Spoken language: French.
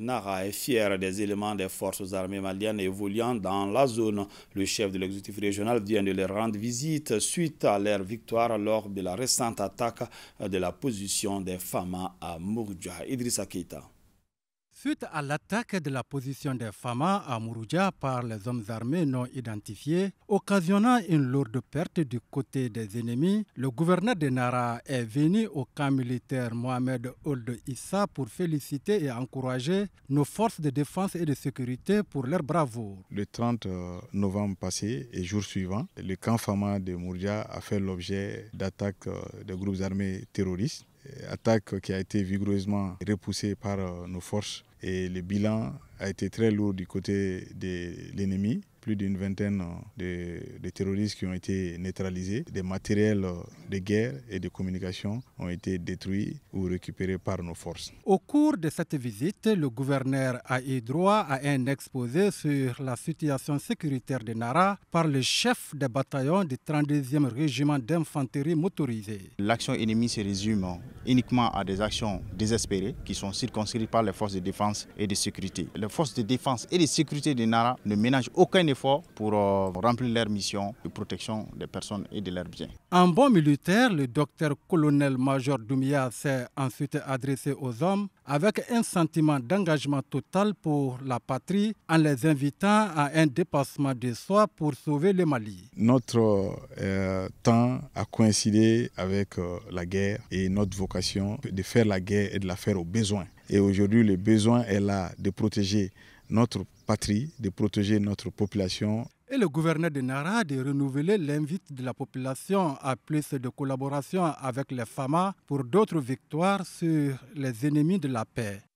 Nara est fier des éléments des forces armées maliennes évoluant dans la zone. Le chef de l'exécutif régional vient de leur rendre visite suite à leur victoire lors de la récente attaque de la position des FAMA à Mourja. Idrissa Keita. Suite à l'attaque de la position des FAMA à Mourouja par les hommes armés non identifiés, occasionnant une lourde perte du côté des ennemis, le gouverneur de Nara est venu au camp militaire Mohamed Old Issa pour féliciter et encourager nos forces de défense et de sécurité pour leur bravoure. Le 30 euh, novembre passé et jour suivant, le camp FAMA de Mourouja a fait l'objet d'attaques euh, de groupes armés terroristes attaque qui a été vigoureusement repoussée par euh, nos forces et le bilan a été très lourd du côté de l'ennemi plus d'une vingtaine de, euh, de, terroristes qui ont été neutralisés. Des matériels euh, de guerre et de communication ont été détruits ou récupérés par nos forces. Au cours de cette visite, le gouverneur a eu droit à un exposé sur la situation sécuritaire de Nara par le chef des bataillons du 32e régiment d'infanterie motorisée. L'action ennemie se résume hein, uniquement à des actions désespérées qui sont circonscrites par les forces de défense et de sécurité. Les forces de défense et de sécurité de Nara ne ménagent aucun effort pour euh, remplir leur mission de protection des personnes et de leurs biens. En bon militaire, le docteur colonel-major Doumia s'est ensuite adressé aux hommes avec un sentiment d'engagement total pour la patrie en les invitant à un dépassement de soi pour sauver le Mali. Notre euh, temps a coïncidé avec euh, la guerre et notre vocation de faire la guerre et de la faire au besoin. Et aujourd'hui, le besoin est là de protéger notre patrie, de protéger notre population. Et le gouverneur de Nara de renouveler l'invite de la population à plus de collaboration avec les FAMA pour d'autres victoires sur les ennemis de la paix.